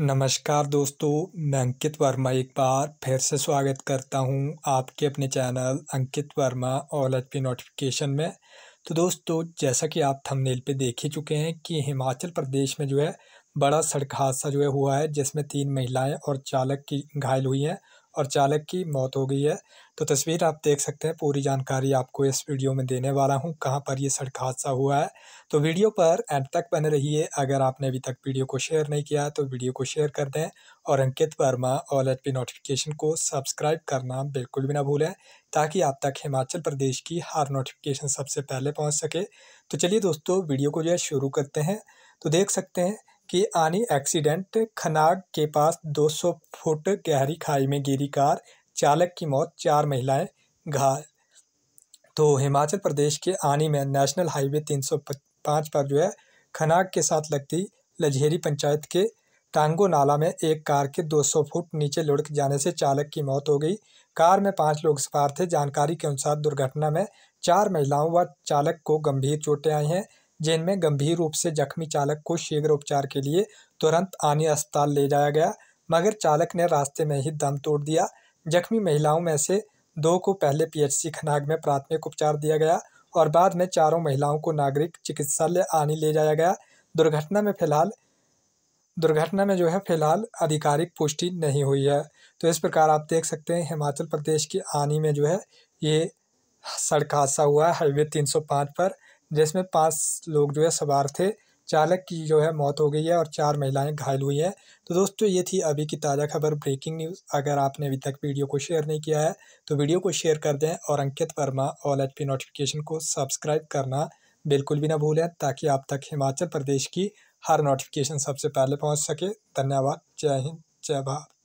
नमस्कार दोस्तों मैं अंकित वर्मा एक बार फिर से स्वागत करता हूं आपके अपने channel Ankit Verma all H P notification में तो दोस्तों जैसा कि आप थंबनेल पे देख ही चुके हैं कि हिमाचल प्रदेश में जो है बड़ा सड़क हादसा जो है हुआ है जिसमें तीन महिलाएं और चालक की घायल हुई हैं और चालक की मौत हो गई है तो तस्वीर आप देख सकते हैं पूरी जानकारी आपको इस वीडियो में देने वाला हूं कहां पर यह सड़क हादसा हुआ है तो वीडियो पर एंड तक बने रहिए अगर आपने अभी तक वीडियो को शेयर नहीं किया तो वीडियो को शेयर कर दें और Ankit Verma all H notification को सब्सक्राइब करना बिल्कुल भी ना भूलें ताकि आप तक हिमाचल प्रदेश की हर नोटिफिकेशन सबसे पहले पहुँच सके तो चलिए दोस्तों वीडियो को जो है शुरू करते हैं तो देख सकते हैं की आनी एक्सीडेंट खनाग के पास 200 फुट गहरी खाई में गिरी कार चालक की मौत चार महिलाएं घायल तो हिमाचल प्रदेश के आनी में नेशनल हाईवे 305 पर जो है खनाग के साथ लगती लजहेरी पंचायत के टांगो नाला में एक कार के 200 फुट नीचे लुढ़क जाने से चालक की मौत हो गई कार में पांच लोग सवार थे जानकारी के अनुसार दुर्घटना में चार महिलाओं व चालक को गंभीर चोटें आई हैं जिनमें गंभीर रूप से जख्मी चालक को शीघ्र उपचार के लिए तुरंत आनी अस्पताल ले जाया गया मगर चालक ने रास्ते में ही दम तोड़ दिया जख्मी महिलाओं में से दो को पहले पीएचसी खनाग में प्राथमिक उपचार दिया गया और बाद में चारों महिलाओं को नागरिक चिकित्सालय आनी ले जाया गया दुर्घटना में फिलहाल दुर्घटना में जो है फिलहाल आधिकारिक पुष्टि नहीं हुई है तो इस प्रकार आप देख सकते हैं हिमाचल प्रदेश की आनी में जो है ये सड़क हादसा हुआ है हाईवे तीन पर जिसमें पाँच लोग जो है सवार थे चालक की जो है मौत हो गई है और चार महिलाएं घायल हुई हैं तो दोस्तों ये थी अभी की ताज़ा खबर ब्रेकिंग न्यूज़ अगर आपने अभी तक वीडियो को शेयर नहीं किया है तो वीडियो को शेयर कर दें और Ankit Verma all H P notification को सब्सक्राइब करना बिल्कुल भी ना भूलें ताकि आप तक हिमाचल प्रदेश की हर नोटिफिकेशन सबसे पहले पहुँच सके धन्यवाद जय हिंद जय भारत